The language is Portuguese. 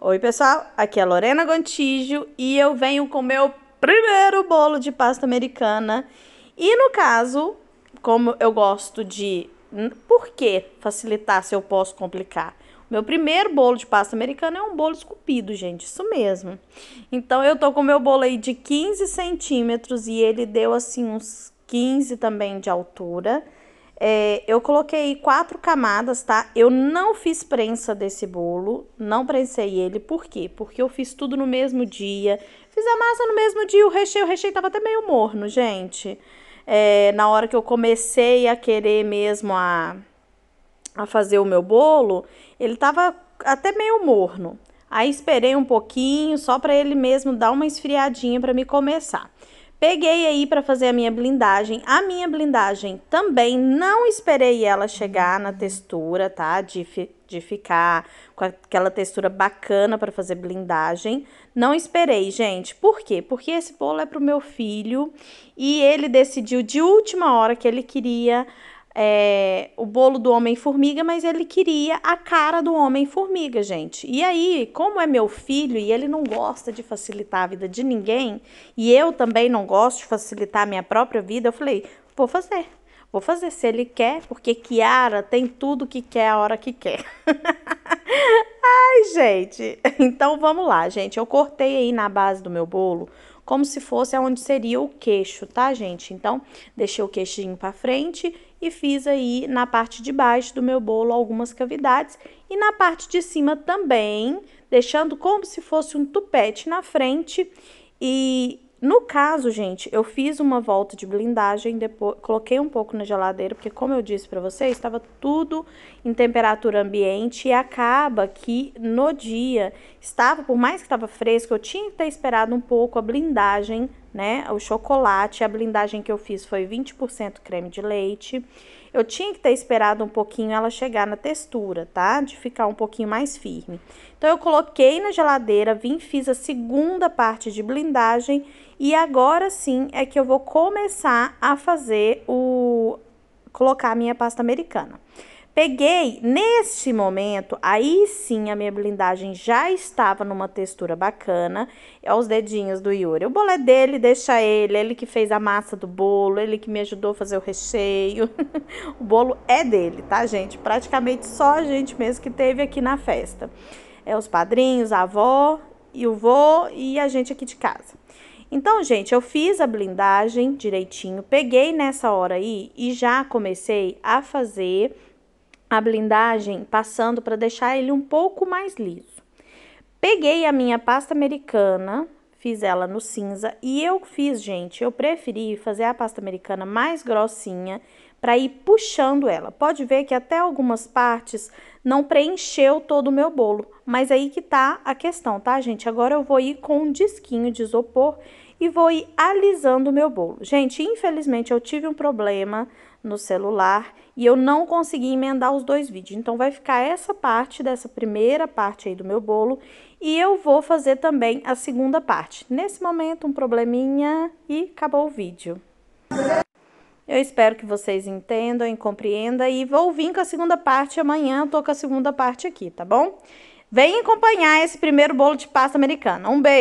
Oi, pessoal, aqui é Lorena Gontijo e eu venho com meu primeiro bolo de pasta americana. E no caso, como eu gosto de. Por que facilitar se eu posso complicar? Meu primeiro bolo de pasta americana é um bolo esculpido, gente, isso mesmo. Então eu tô com meu bolo aí de 15 centímetros e ele deu assim uns 15 também de altura. É, eu coloquei quatro camadas, tá? Eu não fiz prensa desse bolo, não prensei ele. Por quê? Porque eu fiz tudo no mesmo dia. Fiz a massa no mesmo dia, o recheio, o recheio tava até meio morno, gente. É, na hora que eu comecei a querer mesmo a, a fazer o meu bolo, ele tava até meio morno. Aí esperei um pouquinho, só para ele mesmo dar uma esfriadinha para me começar. Peguei aí para fazer a minha blindagem. A minha blindagem também não esperei ela chegar na textura, tá? De, fi, de ficar com aquela textura bacana para fazer blindagem. Não esperei, gente. Por quê? Porque esse bolo é pro meu filho e ele decidiu de última hora que ele queria é, o bolo do Homem-Formiga, mas ele queria a cara do Homem-Formiga, gente. E aí, como é meu filho e ele não gosta de facilitar a vida de ninguém, e eu também não gosto de facilitar a minha própria vida, eu falei: vou fazer. Vou fazer se ele quer, porque Kiara tem tudo que quer a hora que quer. Ai, gente. Então vamos lá, gente. Eu cortei aí na base do meu bolo como se fosse aonde seria o queixo, tá, gente? Então, deixei o queixinho para frente e fiz aí na parte de baixo do meu bolo algumas cavidades e na parte de cima também, deixando como se fosse um tupete na frente e no caso, gente, eu fiz uma volta de blindagem, depois coloquei um pouco na geladeira, porque como eu disse para vocês, estava tudo em temperatura ambiente e acaba que no dia estava, por mais que estava fresco, eu tinha que ter esperado um pouco a blindagem né? O chocolate, a blindagem que eu fiz foi 20% creme de leite. Eu tinha que ter esperado um pouquinho ela chegar na textura, tá? De ficar um pouquinho mais firme. Então, eu coloquei na geladeira, vim, fiz a segunda parte de blindagem. E agora sim é que eu vou começar a fazer o... Colocar a minha pasta americana. Peguei neste momento, aí sim a minha blindagem já estava numa textura bacana. Olha é os dedinhos do Yuri. O bolo é dele, deixa ele. Ele que fez a massa do bolo, ele que me ajudou a fazer o recheio. o bolo é dele, tá, gente? Praticamente só a gente mesmo que teve aqui na festa. É os padrinhos, a avó e o vô e a gente aqui de casa. Então, gente, eu fiz a blindagem direitinho, peguei nessa hora aí e já comecei a fazer a blindagem passando para deixar ele um pouco mais liso. Peguei a minha pasta americana, fiz ela no cinza e eu fiz, gente, eu preferi fazer a pasta americana mais grossinha para ir puxando ela. Pode ver que até algumas partes não preencheu todo o meu bolo, mas aí que tá a questão, tá, gente? Agora eu vou ir com um disquinho de isopor e vou ir alisando o meu bolo. Gente, infelizmente eu tive um problema no celular e eu não consegui emendar os dois vídeos. Então vai ficar essa parte dessa primeira parte aí do meu bolo e eu vou fazer também a segunda parte. Nesse momento um probleminha e acabou o vídeo. Eu espero que vocês entendam e compreendam e vou vir com a segunda parte amanhã, tô com a segunda parte aqui, tá bom? Vem acompanhar esse primeiro bolo de pasta americana. Um beijo!